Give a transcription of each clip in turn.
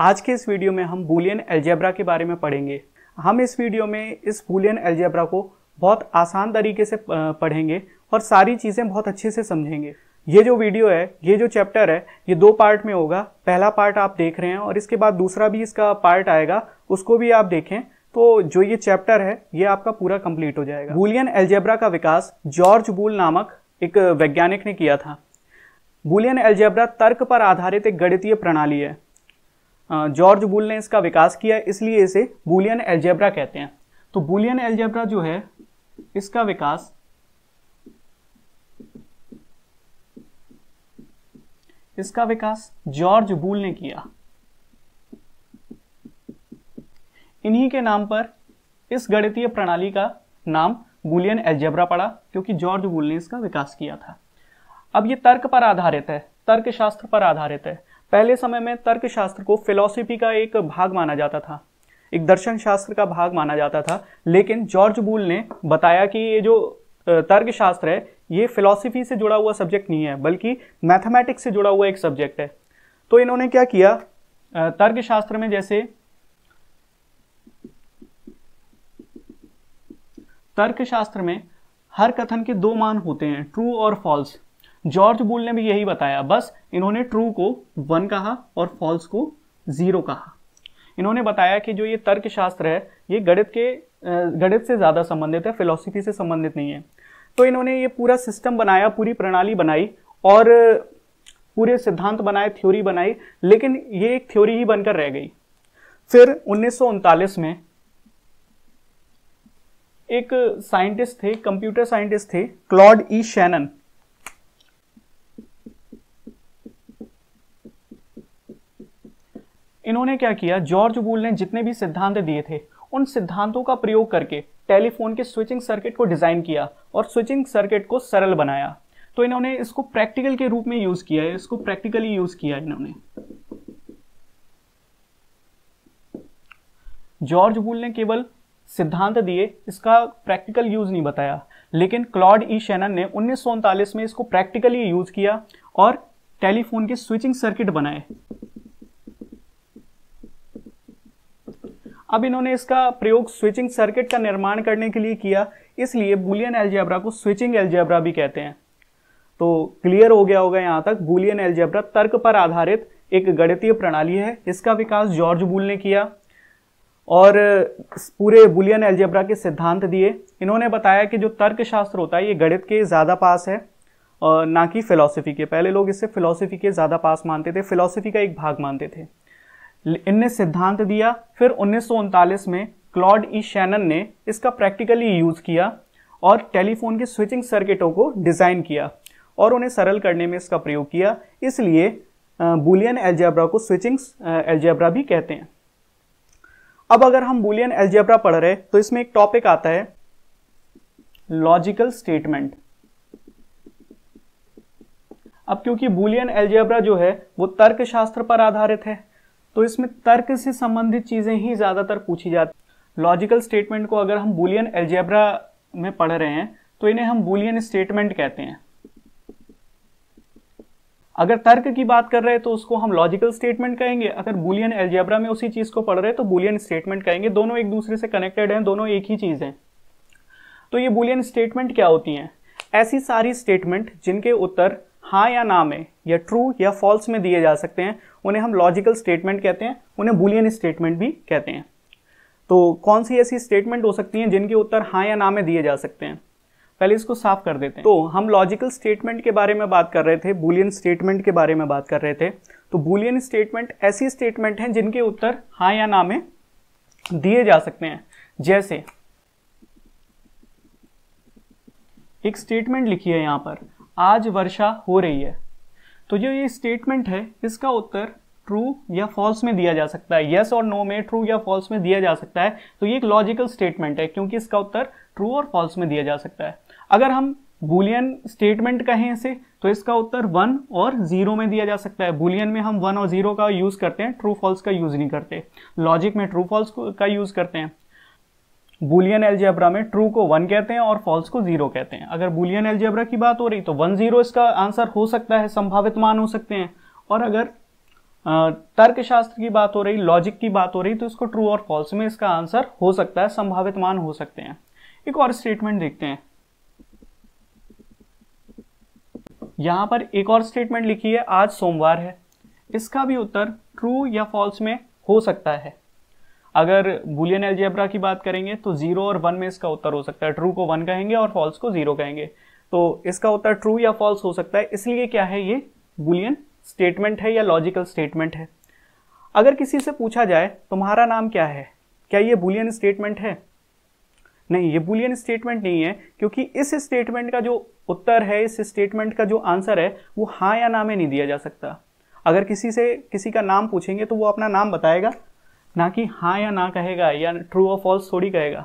आज के इस वीडियो में हम बुलियन एल्जेब्रा के बारे में पढ़ेंगे हम इस वीडियो में इस बुलियन एल्जेब्रा को बहुत आसान तरीके से पढ़ेंगे और सारी चीज़ें बहुत अच्छे से समझेंगे ये जो वीडियो है ये जो चैप्टर है ये दो पार्ट में होगा पहला पार्ट आप देख रहे हैं और इसके बाद दूसरा भी इसका पार्ट आएगा उसको भी आप देखें तो जो ये चैप्टर है ये आपका पूरा कंप्लीट हो जाएगा बुलियन एल्जेब्रा का विकास जॉर्ज बुल नामक एक वैज्ञानिक ने किया था बुलियन एल्जेब्रा तर्क पर आधारित एक गणितीय प्रणाली है जॉर्ज बुल ने इसका विकास किया इसलिए इसे बुलियन एल्जेब्रा कहते हैं तो बुलियन एल्जेब्रा जो है इसका विकास इसका विकास जॉर्ज बुल ने किया इन्हीं के नाम पर इस गणितीय प्रणाली का नाम बुलियन एल्जेब्रा पड़ा क्योंकि जॉर्ज बूल ने इसका विकास किया था अब ये तर्क पर आधारित है तर्क शास्त्र पर आधारित है पहले समय में तर्कशास्त्र को फिलोसफी का एक भाग माना जाता था एक दर्शन शास्त्र का भाग माना जाता था लेकिन जॉर्ज बूल ने बताया कि ये जो तर्कशास्त्र है ये फिलोसफी से जुड़ा हुआ सब्जेक्ट नहीं है बल्कि मैथमेटिक्स से जुड़ा हुआ एक सब्जेक्ट है तो इन्होंने क्या किया तर्कशास्त्र में जैसे तर्कशास्त्र में हर कथन के दो मान होते हैं ट्रू और फॉल्स जॉर्ज बुल ने भी यही बताया बस इन्होंने ट्रू को वन कहा और फॉल्स को ज़ीरो कहा इन्होंने बताया कि जो ये तर्क शास्त्र है ये गणित के गणित से ज़्यादा संबंधित है फिलोसफी से संबंधित नहीं है तो इन्होंने ये पूरा सिस्टम बनाया पूरी प्रणाली बनाई और पूरे सिद्धांत बनाए थ्योरी बनाई लेकिन ये एक थ्योरी ही बनकर रह गई फिर उन्नीस में एक साइंटिस्ट थे कंप्यूटर साइंटिस्ट थे क्लॉड ई शैनन इन्होंने क्या किया जॉर्ज बूल ने जितने भी सिद्धांत दिए थे उन सिद्धांतों का प्रयोग करके टेलीफोन के स्विचिंग सर्किट को डिज़ाइन किया और स्विचिंग सर्किट को सरल बनाया तो इन्होंने इसको प्रैक्टिकल के रूप में यूज़ किया है इसको प्रैक्टिकली यूज़ किया इन्होंने जॉर्ज बुल ने केवल सिद्धांत दिए इसका प्रैक्टिकल यूज़ नहीं बताया लेकिन क्लॉड ई शैनन ने उन्नीस में इसको प्रैक्टिकली यूज़ किया और टेलीफोन के स्विचिंग सर्किट बनाए अब इन्होंने इसका प्रयोग स्विचिंग सर्किट का निर्माण करने के लिए किया इसलिए बुलियन एल्जेब्रा को स्विचिंग एल्जेब्रा भी कहते हैं तो क्लियर हो गया होगा यहाँ तक बुलियन एल्जेब्रा तर्क पर आधारित एक गणितीय प्रणाली है इसका विकास जॉर्ज बुल ने किया और पूरे बुलियन एल्जेब्रा के सिद्धांत दिए इन्होंने बताया कि जो तर्क शास्त्र होता है ये गणित के ज़्यादा पास है और ना कि फिलॉसफी के पहले लोग इसे फिलॉसफी के ज़्यादा पास मानते थे फिलॉसफी का एक भाग मानते थे इनने सिद्धांत दिया फिर उन्नीस में क्लॉड ई शैनन ने इसका प्रैक्टिकली यूज़ किया और टेलीफोन के स्विचिंग सर्किटों को डिज़ाइन किया और उन्हें सरल करने में इसका प्रयोग किया इसलिए बुलियन एल्जेब्रा को स्विचिंग एल्जेब्रा भी कहते हैं अब अगर हम बुलियन एल्जेब्रा पढ़ रहे तो इसमें एक टॉपिक आता है लॉजिकल स्टेटमेंट अब क्योंकि बुलियन एल्जेब्रा जो है वो तर्कशास्त्र पर आधारित है तो इसमें तर्क से संबंधित चीज़ें ही ज़्यादातर पूछी जाती लॉजिकल स्टेटमेंट को अगर हम बुलियन एल्जेब्रा में पढ़ रहे हैं तो इन्हें हम बुलियन स्टेटमेंट कहते हैं अगर तर्क की बात कर रहे हैं तो उसको हम लॉजिकल स्टेटमेंट कहेंगे अगर बुलियन एल्जेब्रा में उसी चीज़ को पढ़ रहे हैं तो बुलियन स्टेटमेंट कहेंगे दोनों एक दूसरे से कनेक्टेड हैं दोनों एक ही चीज़ है तो ये बुलियन स्टेटमेंट क्या होती हैं ऐसी सारी स्टेटमेंट जिनके उत्तर हाँ या ना में या ट्रू या फॉल्स में दिए जा सकते हैं उन्हें हम लॉजिकल स्टेटमेंट कहते हैं उन्हें बुलियन स्टेटमेंट भी कहते हैं तो कौन सी ऐसी स्टेटमेंट हो सकती हैं जिनके उत्तर हाँ या ना में दिए जा सकते हैं पहले इसको साफ कर देते हैं तो हम लॉजिकल स्टेटमेंट के बारे में बात कर रहे थे बुलियन स्टेटमेंट के बारे में बात कर रहे थे तो बुलियन स्टेटमेंट ऐसी स्टेटमेंट हैं जिनके उत्तर हाँ या ना में दिए जा सकते हैं जैसे एक स्टेटमेंट लिखी है यहां पर आज वर्षा हो रही है तो जो ये स्टेटमेंट है इसका उत्तर ट्रू या फॉल्स में दिया जा सकता है येस और नो में ट्रू या फॉल्स में दिया जा सकता है तो ये एक लॉजिकल स्टेटमेंट है क्योंकि इसका उत्तर ट्रू और फॉल्स में दिया जा सकता है अगर हम बुलियन स्टेटमेंट कहें इसे तो इसका उत्तर वन और जीरो में दिया जा सकता है बुलियन में हम वन और जीरो का यूज़ करते हैं ट्रू फॉल्स का यूज़ नहीं करते लॉजिक में ट्रू फॉल्स का यूज़ करते हैं बुलियन एलजेब्रा में ट्रू को वन कहते हैं और फॉल्स को जीरो कहते हैं अगर बुलियन एलजेब्रा की बात हो रही तो वन जीरो इसका आंसर हो सकता है संभावित मान हो सकते हैं और अगर तर्कशास्त्र की बात हो रही लॉजिक की बात हो रही तो इसको ट्रू और फॉल्स में इसका आंसर हो सकता है संभावित मान हो सकते हैं एक और स्टेटमेंट देखते हैं यहां पर एक और स्टेटमेंट लिखी है आज सोमवार है इसका भी उत्तर ट्रू या फॉल्स में हो सकता है अगर बुलियन एलजेब्रा की बात करेंगे तो जीरो और वन में इसका उत्तर हो सकता है ट्रू को वन कहेंगे और फॉल्स को जीरो कहेंगे तो इसका उत्तर ट्रू या फॉल्स हो सकता है इसलिए क्या है ये बुलियन स्टेटमेंट है या लॉजिकल स्टेटमेंट है अगर किसी से पूछा जाए तुम्हारा नाम क्या है क्या ये बुलियन स्टेटमेंट है नहीं ये बुलियन स्टेटमेंट नहीं है क्योंकि इस स्टेटमेंट का जो उत्तर है इस स्टेटमेंट का जो आंसर है वो हाँ या ना में नहीं दिया जा सकता अगर किसी से किसी का नाम पूछेंगे तो वो अपना नाम बताएगा ना कि हाँ या ना कहेगा या ट्रू और फॉल्स थोड़ी कहेगा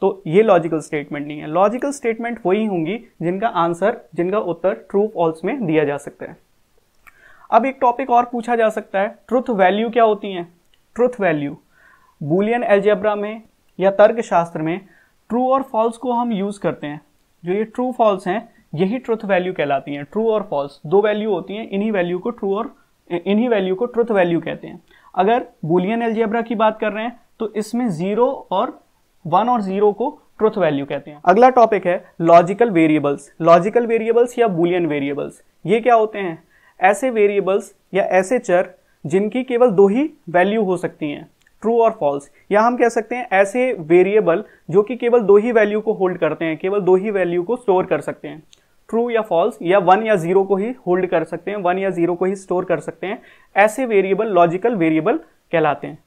तो ये लॉजिकल स्टेटमेंट नहीं है लॉजिकल स्टेटमेंट वही होंगी जिनका आंसर जिनका उत्तर ट्रू फॉल्स में दिया जा सकता है अब एक टॉपिक और पूछा जा सकता है ट्रुथ वैल्यू क्या होती हैं ट्रुथ वैल्यू बुलियन एल्जेब्रा में या तर्क शास्त्र में ट्रू और फॉल्स को हम यूज़ करते हैं जो ये ट्रू फॉल्स हैं यही ट्रुथ वैल्यू कहलाती हैं ट्रू और फॉल्स दो वैल्यू होती हैं इन्हीं वैल्यू को ट्रू और इन्हीं वैल्यू को ट्रुथ वैल्यू कहते हैं अगर बुलियन एल्जेब्रा की बात कर रहे हैं तो इसमें जीरो और वन और जीरो को ट्रुथ वैल्यू कहते हैं अगला टॉपिक है लॉजिकल वेरिएबल्स लॉजिकल वेरिएबल्स या बुलियन वेरिएबल्स ये क्या होते हैं ऐसे वेरिएबल्स या ऐसे चर जिनकी केवल दो ही वैल्यू हो सकती हैं ट्रू और फॉल्स या हम कह सकते हैं ऐसे वेरिएबल जो कि केवल दो ही वैल्यू को होल्ड करते हैं केवल दो ही वैल्यू को स्टोर कर सकते हैं ट्रू या फॉल्स या वन या जीरो को ही होल्ड कर सकते हैं वन या जीरो को ही स्टोर कर सकते हैं ऐसे वेरिएबल लॉजिकल वेरिएबल कहलाते हैं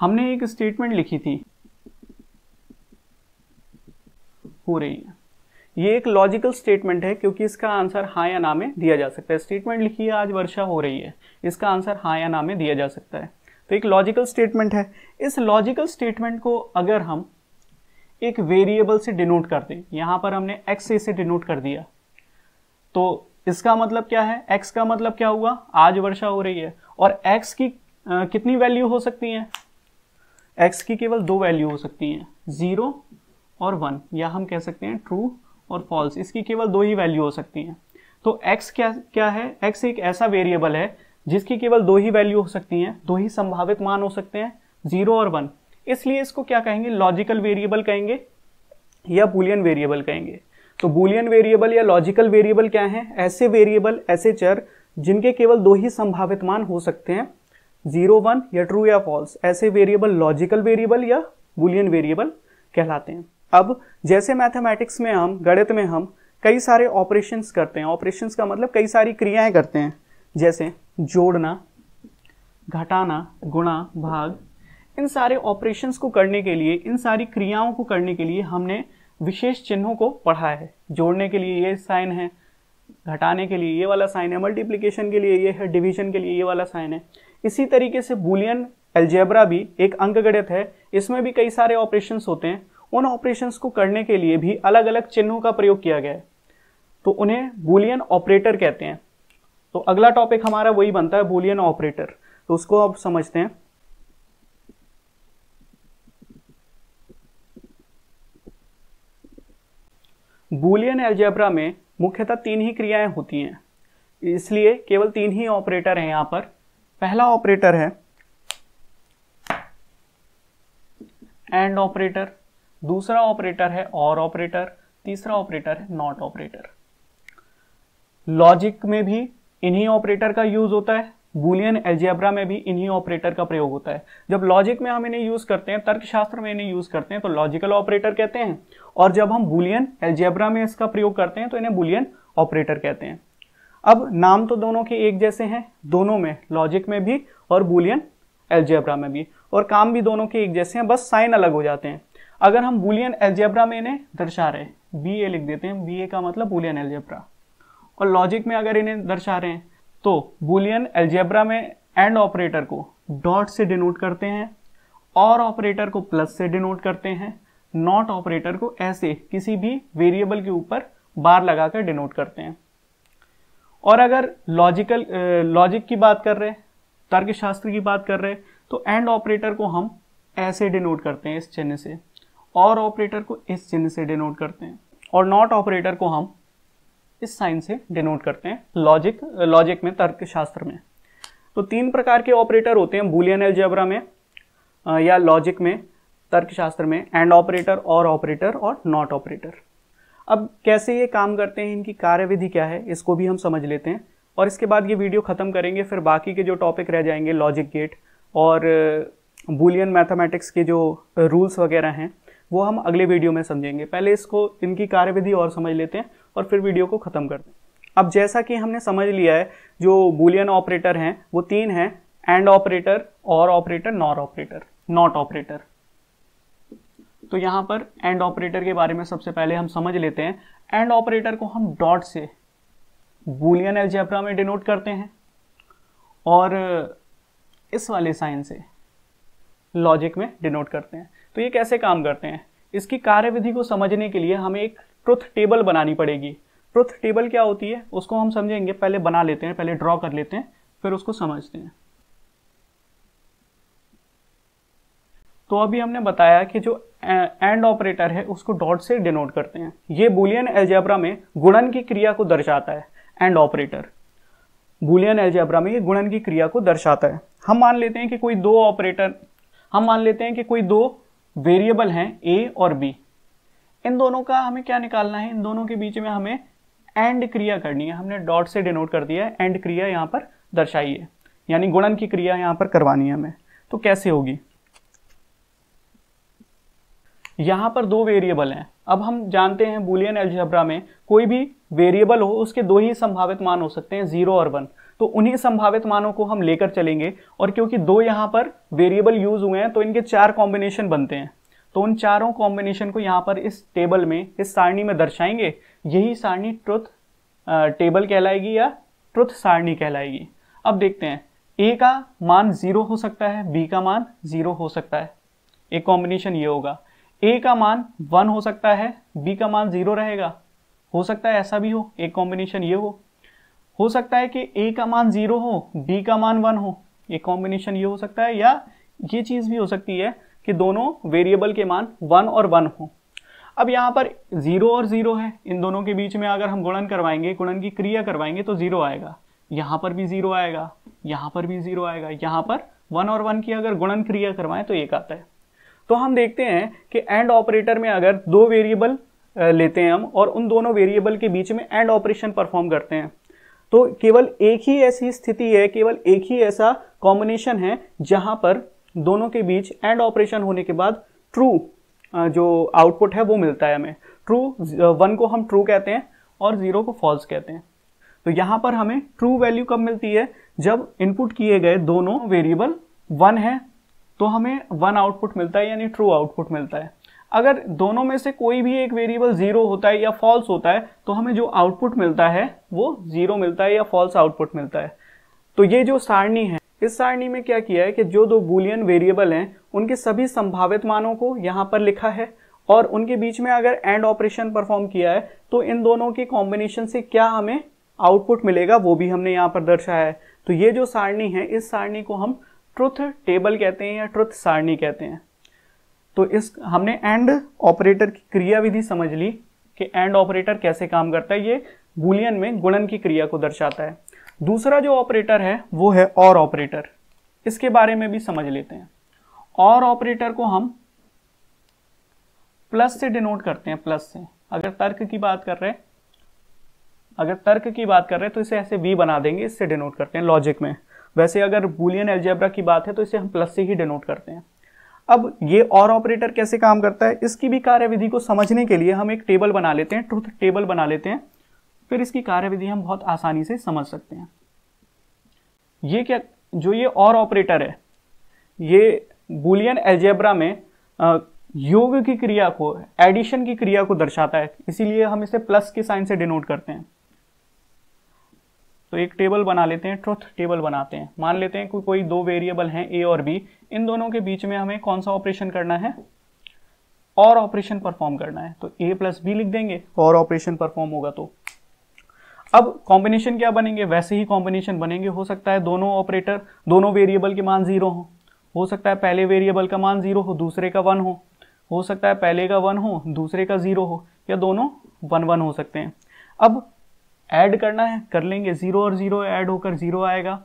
हमने एक स्टेटमेंट लिखी थी हो रही है ये एक लॉजिकल स्टेटमेंट है क्योंकि इसका आंसर हाँ या ना में दिया जा सकता है स्टेटमेंट लिखी है आज वर्षा हो रही है इसका आंसर हाँ या ना में दिया जा सकता है तो एक लॉजिकल स्टेटमेंट है इस लॉजिकल स्टेटमेंट को अगर हम एक वेरिएबल से डिनोट कर दें यहां पर हमने एक्स से इसे डिनोट कर दिया तो इसका मतलब क्या है एक्स का मतलब क्या हुआ आज वर्षा हो रही है और एक्स की आ, कितनी वैल्यू हो सकती है एक्स की केवल दो वैल्यू हो सकती हैं ज़ीरो और वन या हम कह सकते हैं ट्रू और फॉल्स इसकी केवल दो ही वैल्यू हो सकती हैं तो एक्स क्या क्या है एक्स एक ऐसा वेरिएबल है जिसकी केवल दो ही वैल्यू हो सकती हैं दो ही संभावित मान हो सकते हैं जीरो और वन इसलिए इसको क्या कहेंगे लॉजिकल वेरिएबल कहेंगे या बुलियन वेरिएबल कहेंगे तो बुलियन वेरिएबल या लॉजिकल वेरिएबल क्या हैं ऐसे वेरिएबल ऐसे चर जिनके केवल दो ही संभावित मान हो सकते हैं जीरो वन या ट्रू या फॉल्स ऐसे वेरिएबल लॉजिकल वेरिएबल या बुलियन वेरिएबल कहलाते हैं अब जैसे मैथमेटिक्स में हम गणित में हम कई सारे ऑपरेशंस करते हैं ऑपरेशंस का मतलब कई सारी क्रियाएं करते हैं जैसे जोड़ना घटाना गुणा भाग इन सारे ऑपरेशंस को करने के लिए इन सारी क्रियाओं को करने के लिए हमने विशेष चिन्हों को पढ़ा है जोड़ने के लिए ये साइन है घटाने के लिए ये वाला साइन है मल्टीप्लिकेशन के लिए ये है डिवीजन के लिए ये वाला साइन है इसी तरीके से बुलियन एल्जेब्रा भी एक अंकगणित है इसमें भी कई सारे ऑपरेशन होते हैं उन ऑपरेशन को करने के लिए भी अलग अलग चिन्हों का प्रयोग किया गया है तो उन्हें बुलियन ऑपरेटर कहते हैं तो अगला टॉपिक हमारा वही बनता है बुलियन ऑपरेटर तो उसको आप समझते हैं बुलियन एल्जेब्रा में मुख्यतः तीन ही क्रियाएं होती हैं इसलिए केवल तीन ही ऑपरेटर हैं यहां पर पहला ऑपरेटर है एंड ऑपरेटर दूसरा ऑपरेटर है और ऑपरेटर तीसरा ऑपरेटर है नॉट ऑपरेटर लॉजिक में भी इन्हीं ऑपरेटर का यूज होता है बुलियन एल्जेब्रा में भी इन्हीं ऑपरेटर का प्रयोग होता है जब लॉजिक में हम इन्हें यूज करते हैं तर्कशास्त्र में इन्हें यूज करते हैं तो लॉजिकल ऑपरेटर कहते हैं और जब हम बुलियन एल्जेब्रा में इसका प्रयोग करते हैं तो इन्हें बुलियन ऑपरेटर कहते हैं अब नाम तो दोनों के एक जैसे हैं दोनों में लॉजिक में भी और बुलियन एल्जेब्रा में भी और काम भी दोनों के एक जैसे हैं बस साइन अलग हो जाते हैं अगर हम बुलियन एल्जेब्रा में इन्हें दर्शा रहे बी ए लिख देते हैं बी ए का मतलब बुलियन एल्जेब्रा और लॉजिक में अगर इन्हें दर्शा रहे हैं तो बुलियन एल्जेब्रा में एंड ऑपरेटर को डॉट से डिनोट करते हैं और ऑपरेटर को प्लस से डिनोट करते हैं नॉट ऑपरेटर को ऐसे किसी भी वेरिएबल के ऊपर बार लगाकर डिनोट करते हैं और अगर लॉजिकल लॉजिक की बात कर रहे हैं तर्कशास्त्र की बात कर रहे हैं तो एंड ऑपरेटर को हम ऐसे डिनोट करते हैं इस चिन्ह से और ऑपरेटर को इस चिन्ह से डिनोट करते हैं और नॉट ऑपरेटर को हम किस साइन से डिनोट करते हैं लॉजिक लॉजिक में तर्क शास्त्र में तो तीन प्रकार के ऑपरेटर होते हैं बुलियन एल्जेब्रा में या लॉजिक में तर्कशास्त्र में एंड ऑपरेटर और ऑपरेटर और नॉट ऑपरेटर अब कैसे ये काम करते हैं इनकी कार्यविधि क्या है इसको भी हम समझ लेते हैं और इसके बाद ये वीडियो ख़त्म करेंगे फिर बाकी के जो टॉपिक रह जाएंगे लॉजिक गेट और बुलियन मैथमेटिक्स के जो रूल्स वगैरह हैं वो हम अगले वीडियो में समझेंगे पहले इसको इनकी कार्यविधि और समझ लेते हैं और फिर वीडियो को ख़त्म कर दें अब जैसा कि हमने समझ लिया है जो बुलियन ऑपरेटर हैं वो तीन हैं एंड ऑपरेटर और operator nor operator not operator तो यहाँ पर एंड ऑपरेटर के बारे में सबसे पहले हम समझ लेते हैं एंड ऑपरेटर को हम डॉट से बुलियन एल्जेब्रा में डिनोट करते हैं और इस वाले साइन से लॉजिक में डिनोट करते हैं तो ये कैसे काम करते हैं इसकी कार्यविधि को समझने के लिए हमें एक ट्रुथ टेबल बनानी पड़ेगी ट्रुथ टेबल क्या होती है उसको हम समझेंगे पहले बना लेते हैं पहले ड्रॉ कर लेते हैं फिर उसको समझते हैं तो अभी हमने बताया कि जो एंड ऑपरेटर है उसको डॉट से डिनोट करते हैं ये बुलियन एल्जेब्रा में गुणन की क्रिया को दर्शाता है एंड ऑपरेटर बुलियन एल्जेब्रा में ये गुणन की क्रिया को दर्शाता है हम मान लेते हैं कि कोई दो ऑपरेटर हम मान लेते हैं कि कोई दो वेरिएबल हैं ए और बी इन दोनों का हमें क्या निकालना है इन दोनों के बीच में हमें एंड क्रिया करनी है हमने डॉट से डिनोट कर दिया है एंड क्रिया यहाँ पर दर्शाई है यानी गुणन की क्रिया यहाँ पर करवानी है हमें तो कैसे होगी यहाँ पर दो वेरिएबल हैं अब हम जानते हैं बुलियन एल्जेब्रा में कोई भी वेरिएबल हो उसके दो ही संभावित मान हो सकते हैं जीरो और वन तो उन्हीं संभावित मानों को हम लेकर चलेंगे और क्योंकि दो यहाँ पर वेरिएबल यूज हुए हैं तो इनके चार कॉम्बिनेशन बनते हैं तो उन चारों कॉम्बिनेशन को यहाँ पर इस टेबल में इस सारणी में दर्शाएंगे यही सारणी ट्रुथ टेबल कहलाएगी या ट्रुथ सारणी कहलाएगी अब देखते हैं ए का मान ज़ीरो हो सकता है बी का मान ज़ीरो हो सकता है एक कॉम्बिनेशन ये होगा ए का मान वन हो सकता है बी का मान ज़ीरो रहेगा हो सकता है ऐसा भी हो एक कॉम्बिनेशन ये हो हो सकता है कि ए का मान ज़ीरो हो बी का मान वन हो एक कॉम्बिनेशन ये हो सकता है या ये चीज़ भी हो सकती है कि दोनों वेरिएबल के मान वन और वन हो अब यहाँ पर जीरो और जीरो है इन दोनों के बीच में अगर हम गुणन करवाएंगे गुणन की क्रिया करवाएंगे तो जीरो आएगा यहाँ पर भी जीरो आएगा यहाँ पर भी जीरो आएगा यहाँ पर वन और वन की अगर गुणन क्रिया करवाएं तो एक आता है तो हम देखते हैं कि एंड ऑपरेटर में अगर दो वेरिएबल लेते हैं हम और उन दोनों वेरिएबल के बीच में एंड ऑपरेशन परफॉर्म करते हैं तो केवल एक ही ऐसी स्थिति है केवल एक ही ऐसा कॉम्बिनेशन है जहां पर दोनों के बीच एंड ऑपरेशन होने के बाद ट्रू जो आउटपुट है वो मिलता है हमें ट्रू वन को हम ट्रू कहते हैं और ज़ीरो को फॉल्स कहते हैं तो यहाँ पर हमें ट्रू वैल्यू कब मिलती है जब इनपुट किए गए दोनों वेरिएबल वन है तो हमें वन आउटपुट मिलता है यानी ट्रू आउटपुट मिलता है अगर दोनों में से कोई भी एक वेरिएबल ज़ीरो होता है या फॉल्स होता है तो हमें जो आउटपुट मिलता है वो ज़ीरो मिलता है या फॉल्स आउटपुट मिलता है तो ये जो सारणी है इस सारणी में क्या किया है कि जो दो बुलियन वेरिएबल हैं उनके सभी संभावित मानों को यहाँ पर लिखा है और उनके बीच में अगर एंड ऑपरेशन परफॉर्म किया है तो इन दोनों के कॉम्बिनेशन से क्या हमें आउटपुट मिलेगा वो भी हमने यहाँ पर दर्शाया है तो ये जो सारणी है इस सारणी को हम ट्रुथ टेबल कहते हैं या ट्रुथ सारणी कहते हैं तो इस हमने एंड ऑपरेटर की क्रियाविधि समझ ली कि एंड ऑपरेटर कैसे काम करता है ये बुलियन में गुणन की क्रिया को दर्शाता है दूसरा जो ऑपरेटर है वो है और ऑपरेटर इसके बारे में भी समझ लेते हैं और ऑपरेटर को हम प्लस से डिनोट करते हैं प्लस से अगर तर्क की बात कर रहे हैं अगर तर्क की बात कर रहे हैं तो इसे ऐसे वी बना देंगे इससे डिनोट करते हैं लॉजिक में वैसे अगर बुलियन एल्जेब्रा की बात है तो इसे हम प्लस से ही डिनोट करते हैं अब ये और ऑपरेटर कैसे काम करता है इसकी भी कार्यविधि को समझने के लिए हम एक टेबल बना लेते हैं ट्रुथ टेबल बना लेते हैं फिर इसकी कार्यविधि हम बहुत आसानी से समझ सकते हैं ये क्या जो ये और ऑपरेटर है ये बुलियन एल्जेब्रा में योग की क्रिया को एडिशन की क्रिया को दर्शाता है इसीलिए हम इसे प्लस के साइन से डिनोट करते हैं तो एक टेबल बना लेते हैं ट्रुथ टेबल बनाते हैं मान लेते हैं कोई कोई दो वेरिएबल हैं ए और बी इन दोनों के बीच में हमें कौन सा ऑपरेशन करना है और ऑपरेशन परफॉर्म करना है तो ए प्लस बी लिख देंगे और ऑपरेशन परफॉर्म होगा तो अब कॉम्बिनेशन क्या बनेंगे वैसे ही कॉम्बिनेशन बनेंगे हो सकता है दोनों ऑपरेटर दोनों वेरिएबल के मान जीरो हो हो सकता है पहले वेरिएबल का मान जीरो हो दूसरे का वन हो हो सकता है पहले का वन हो दूसरे का जीरो हो या दोनों वन वन हो सकते हैं अब ऐड करना है कर लेंगे जीरो और जीरो ऐड होकर जीरो आएगा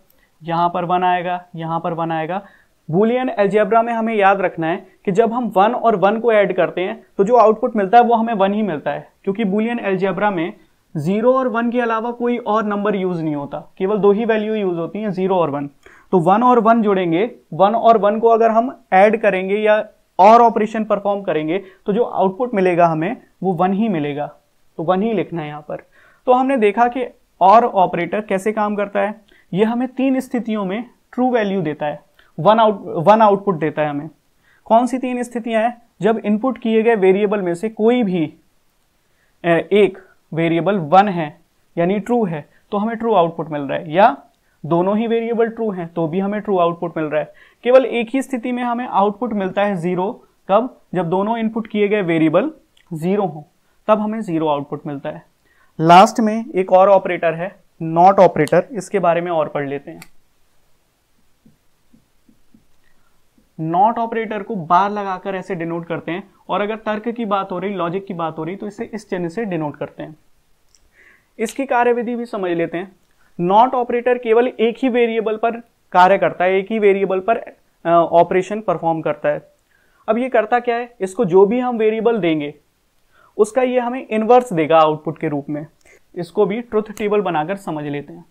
यहाँ पर वन आएगा यहाँ पर वन आएगा बुलियन एल्जेब्रा में हमें याद रखना है कि जब हम वन और वन को ऐड करते हैं तो जो आउटपुट मिलता है वो हमें वन ही मिलता है क्योंकि बुलियन एल्जेब्रा में जीरो और वन के अलावा कोई और नंबर यूज नहीं होता केवल दो ही वैल्यू यूज होती हैं जीरो और वन तो वन और वन जुड़ेंगे वन और वन को अगर हम ऐड करेंगे या और ऑपरेशन परफॉर्म करेंगे तो जो आउटपुट मिलेगा हमें वो वन ही मिलेगा तो वन ही लिखना है यहाँ पर तो हमने देखा कि और ऑपरेटर कैसे काम करता है ये हमें तीन स्थितियों में ट्रू वैल्यू देता है वन आउट वन आउटपुट देता है हमें कौन सी तीन स्थितियां हैं जब इनपुट किए गए वेरिएबल में से कोई भी एक वेरिएबल वन है यानी ट्रू है तो हमें ट्रू आउटपुट मिल रहा है या दोनों ही वेरिएबल ट्रू हैं तो भी हमें ट्रू आउटपुट मिल रहा है केवल एक ही स्थिति में हमें आउटपुट मिलता है जीरो कब जब दोनों इनपुट किए गए वेरिएबल जीरो हों तब हमें जीरो आउटपुट मिलता है लास्ट में एक और ऑपरेटर है नॉट ऑपरेटर इसके बारे में और पढ़ लेते हैं नॉट ऑपरेटर को बार लगाकर ऐसे डिनोट करते हैं और अगर तर्क की बात हो रही लॉजिक की बात हो रही तो इसे इस चिन्ह से डिनोट करते हैं इसकी कार्यविधि भी समझ लेते हैं नॉट ऑपरेटर केवल एक ही वेरिएबल पर कार्य करता है एक ही वेरिएबल पर ऑपरेशन परफॉर्म करता है अब ये करता क्या है इसको जो भी हम वेरिएबल देंगे उसका ये हमें इनवर्स देगा आउटपुट के रूप में इसको भी ट्रुथ टेबल बनाकर समझ लेते हैं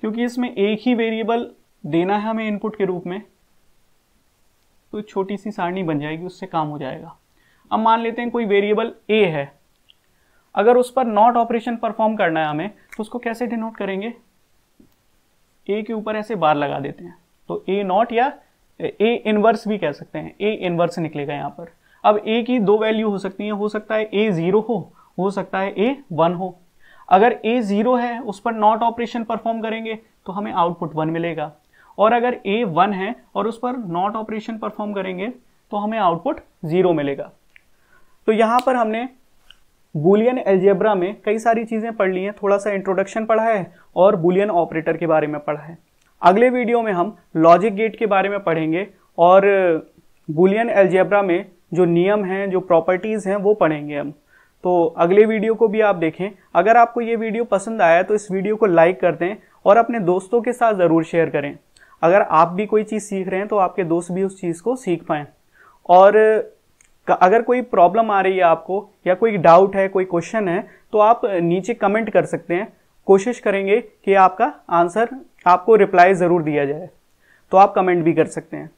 क्योंकि इसमें एक ही वेरिएबल देना है हमें इनपुट के रूप में तो छोटी सी सारणी बन जाएगी उससे काम हो जाएगा अब मान लेते हैं कोई वेरिएबल ए है अगर उस पर नॉट ऑपरेशन परफॉर्म करना है हमें तो उसको कैसे डिनोट करेंगे ए के ऊपर ऐसे बार लगा देते हैं तो ए नॉट या ए इनवर्स भी कह सकते हैं ए इनवर्स निकलेगा यहाँ पर अब ए की दो वैल्यू हो सकती है हो सकता है ए ज़ीरो हो हो सकता है ए वन हो अगर ए ज़ीरो है उस पर नॉट ऑपरेशन परफॉर्म करेंगे तो हमें आउटपुट वन मिलेगा और अगर ए वन है और उस पर नॉट ऑपरेशन परफॉर्म करेंगे तो हमें आउटपुट ज़ीरो मिलेगा तो यहाँ पर हमने बुलियन एल्जेब्रा में कई सारी चीज़ें पढ़ ली हैं थोड़ा सा इंट्रोडक्शन पढ़ा है और बुलियन ऑपरेटर के बारे में पढ़ा है अगले वीडियो में हम लॉजिक गेट के बारे में पढ़ेंगे और बुलियन एल्जेब्रा में जो नियम हैं जो प्रॉपर्टीज़ हैं वो पढ़ेंगे हम तो अगले वीडियो को भी आप देखें अगर आपको ये वीडियो पसंद आया तो इस वीडियो को लाइक कर दें और अपने दोस्तों के साथ ज़रूर शेयर करें अगर आप भी कोई चीज़ सीख रहे हैं तो आपके दोस्त भी उस चीज़ को सीख पाएँ और अगर कोई प्रॉब्लम आ रही है आपको या कोई डाउट है कोई क्वेश्चन है तो आप नीचे कमेंट कर सकते हैं कोशिश करेंगे कि आपका आंसर आपको रिप्लाई ज़रूर दिया जाए तो आप कमेंट भी कर सकते हैं